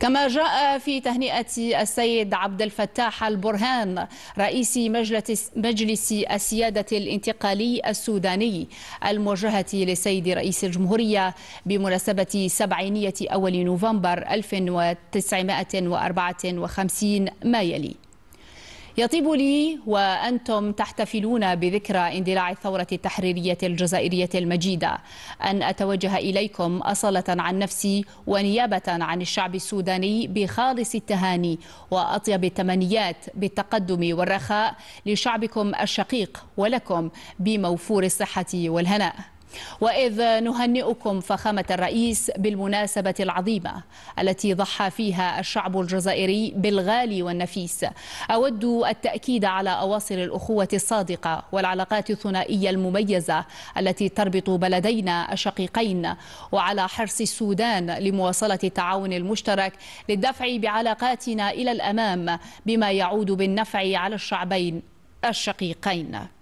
كما جاء في تهنئة السيد عبد الفتاح البرهان رئيس مجلس, مجلس السيادة الانتقالي السوداني الموجهة لسيد رئيس الجمهورية بمناسبة سبعينية أول نوفمبر 1954 ما يلي يطيب لي وأنتم تحتفلون بذكرى اندلاع الثورة التحريرية الجزائرية المجيدة أن أتوجه إليكم أصلة عن نفسي ونيابة عن الشعب السوداني بخالص التهاني وأطيب التمنيات بالتقدم والرخاء لشعبكم الشقيق ولكم بموفور الصحة والهناء وإذ نهنئكم فخامة الرئيس بالمناسبة العظيمة التي ضحى فيها الشعب الجزائري بالغالي والنفيس أود التأكيد على أواصر الأخوة الصادقة والعلاقات الثنائية المميزة التي تربط بلدينا الشقيقين وعلى حرص السودان لمواصلة التعاون المشترك للدفع بعلاقاتنا إلى الأمام بما يعود بالنفع على الشعبين الشقيقين